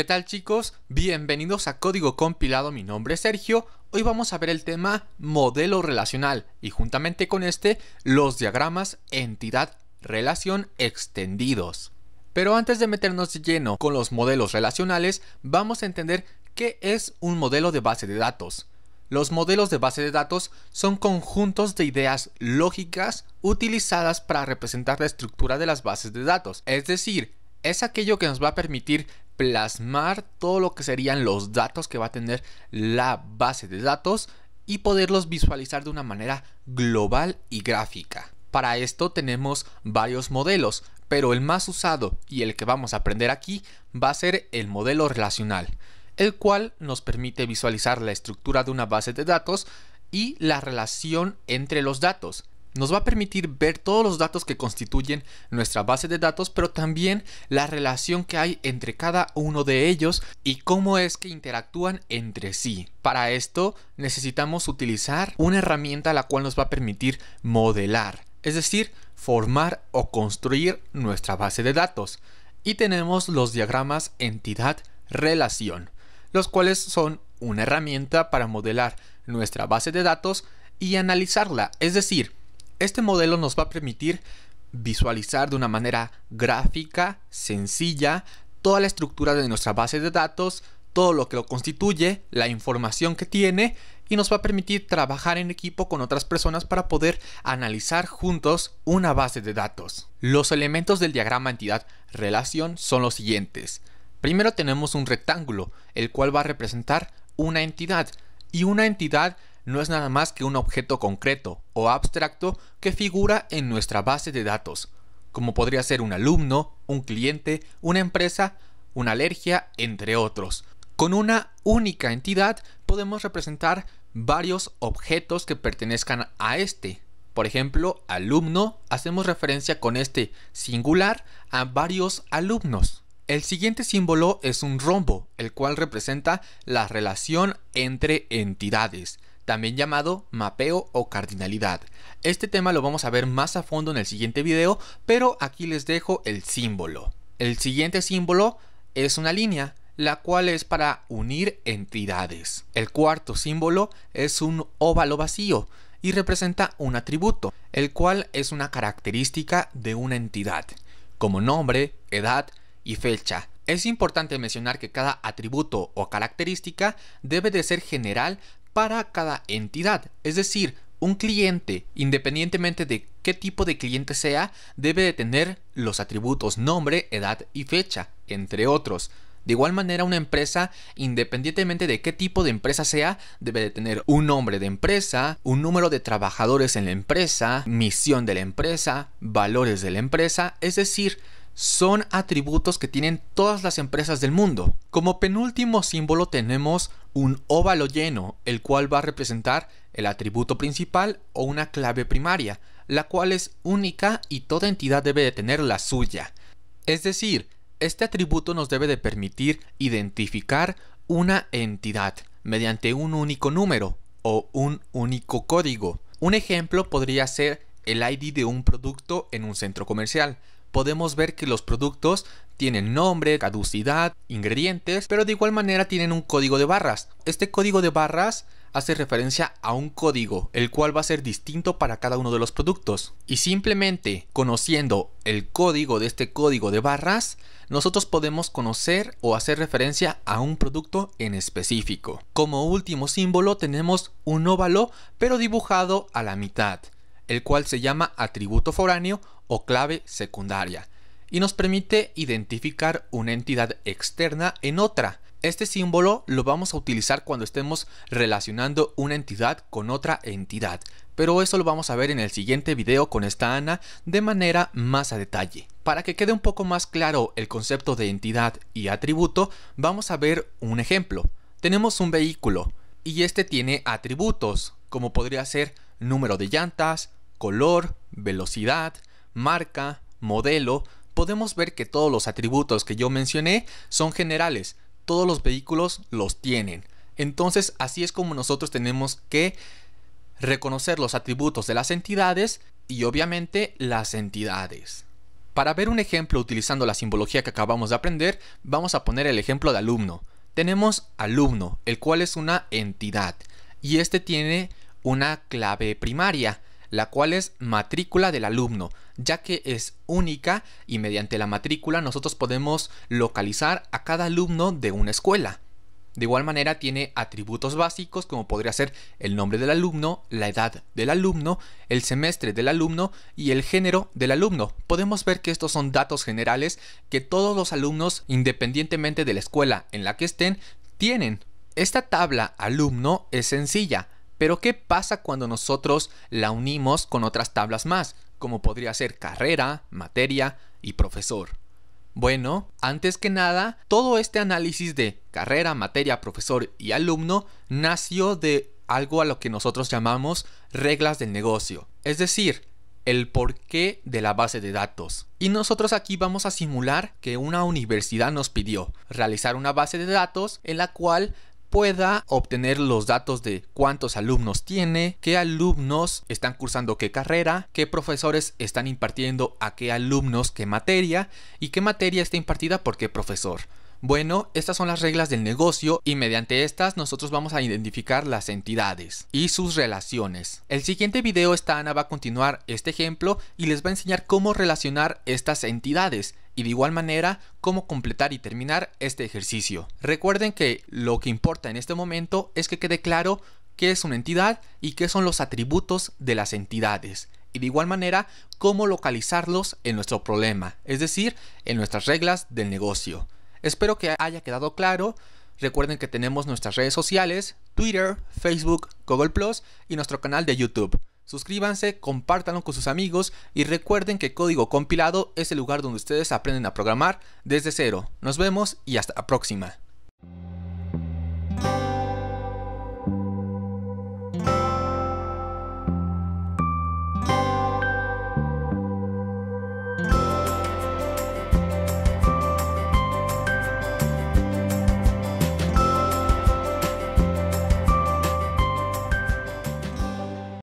¿Qué tal chicos? Bienvenidos a Código Compilado, mi nombre es Sergio. Hoy vamos a ver el tema modelo relacional y juntamente con este los diagramas entidad-relación extendidos. Pero antes de meternos de lleno con los modelos relacionales, vamos a entender qué es un modelo de base de datos. Los modelos de base de datos son conjuntos de ideas lógicas utilizadas para representar la estructura de las bases de datos, es decir, es aquello que nos va a permitir plasmar todo lo que serían los datos que va a tener la base de datos y poderlos visualizar de una manera global y gráfica. Para esto tenemos varios modelos, pero el más usado y el que vamos a aprender aquí va a ser el modelo relacional, el cual nos permite visualizar la estructura de una base de datos y la relación entre los datos, nos va a permitir ver todos los datos que constituyen nuestra base de datos, pero también la relación que hay entre cada uno de ellos y cómo es que interactúan entre sí. Para esto necesitamos utilizar una herramienta la cual nos va a permitir modelar, es decir, formar o construir nuestra base de datos. Y tenemos los diagramas entidad-relación, los cuales son una herramienta para modelar nuestra base de datos y analizarla, es decir, este modelo nos va a permitir visualizar de una manera gráfica, sencilla, toda la estructura de nuestra base de datos, todo lo que lo constituye, la información que tiene y nos va a permitir trabajar en equipo con otras personas para poder analizar juntos una base de datos. Los elementos del diagrama entidad-relación son los siguientes. Primero tenemos un rectángulo, el cual va a representar una entidad y una entidad no es nada más que un objeto concreto o abstracto que figura en nuestra base de datos, como podría ser un alumno, un cliente, una empresa, una alergia, entre otros. Con una única entidad podemos representar varios objetos que pertenezcan a este. Por ejemplo, alumno, hacemos referencia con este singular a varios alumnos. El siguiente símbolo es un rombo, el cual representa la relación entre entidades también llamado mapeo o cardinalidad. Este tema lo vamos a ver más a fondo en el siguiente video, pero aquí les dejo el símbolo. El siguiente símbolo es una línea, la cual es para unir entidades. El cuarto símbolo es un óvalo vacío y representa un atributo, el cual es una característica de una entidad, como nombre, edad y fecha. Es importante mencionar que cada atributo o característica debe de ser general para cada entidad. Es decir, un cliente, independientemente de qué tipo de cliente sea, debe de tener los atributos nombre, edad y fecha, entre otros. De igual manera, una empresa, independientemente de qué tipo de empresa sea, debe de tener un nombre de empresa, un número de trabajadores en la empresa, misión de la empresa, valores de la empresa, es decir, son atributos que tienen todas las empresas del mundo. Como penúltimo símbolo tenemos un óvalo lleno, el cual va a representar el atributo principal o una clave primaria, la cual es única y toda entidad debe de tener la suya. Es decir, este atributo nos debe de permitir identificar una entidad mediante un único número o un único código. Un ejemplo podría ser el ID de un producto en un centro comercial, podemos ver que los productos tienen nombre, caducidad, ingredientes, pero de igual manera tienen un código de barras. Este código de barras hace referencia a un código, el cual va a ser distinto para cada uno de los productos. Y simplemente conociendo el código de este código de barras, nosotros podemos conocer o hacer referencia a un producto en específico. Como último símbolo tenemos un óvalo, pero dibujado a la mitad el cual se llama atributo foráneo o clave secundaria, y nos permite identificar una entidad externa en otra. Este símbolo lo vamos a utilizar cuando estemos relacionando una entidad con otra entidad, pero eso lo vamos a ver en el siguiente video con esta Ana de manera más a detalle. Para que quede un poco más claro el concepto de entidad y atributo, vamos a ver un ejemplo. Tenemos un vehículo y este tiene atributos, como podría ser número de llantas, color, velocidad, marca, modelo, podemos ver que todos los atributos que yo mencioné son generales, todos los vehículos los tienen. Entonces así es como nosotros tenemos que reconocer los atributos de las entidades y obviamente las entidades. Para ver un ejemplo utilizando la simbología que acabamos de aprender, vamos a poner el ejemplo de alumno. Tenemos alumno, el cual es una entidad, y este tiene una clave primaria, la cual es matrícula del alumno, ya que es única y mediante la matrícula nosotros podemos localizar a cada alumno de una escuela. De igual manera tiene atributos básicos como podría ser el nombre del alumno, la edad del alumno, el semestre del alumno y el género del alumno. Podemos ver que estos son datos generales que todos los alumnos, independientemente de la escuela en la que estén, tienen. Esta tabla alumno es sencilla, pero ¿qué pasa cuando nosotros la unimos con otras tablas más, como podría ser carrera, materia y profesor? Bueno, antes que nada, todo este análisis de carrera, materia, profesor y alumno nació de algo a lo que nosotros llamamos reglas del negocio, es decir, el porqué de la base de datos. Y nosotros aquí vamos a simular que una universidad nos pidió realizar una base de datos en la cual pueda obtener los datos de cuántos alumnos tiene, qué alumnos están cursando qué carrera, qué profesores están impartiendo a qué alumnos qué materia y qué materia está impartida por qué profesor. Bueno, estas son las reglas del negocio y mediante estas nosotros vamos a identificar las entidades y sus relaciones. El siguiente video esta Ana va a continuar este ejemplo y les va a enseñar cómo relacionar estas entidades y de igual manera cómo completar y terminar este ejercicio. Recuerden que lo que importa en este momento es que quede claro qué es una entidad y qué son los atributos de las entidades y de igual manera cómo localizarlos en nuestro problema, es decir, en nuestras reglas del negocio. Espero que haya quedado claro. Recuerden que tenemos nuestras redes sociales, Twitter, Facebook, Google Plus y nuestro canal de YouTube. Suscríbanse, compártanlo con sus amigos y recuerden que Código Compilado es el lugar donde ustedes aprenden a programar desde cero. Nos vemos y hasta la próxima.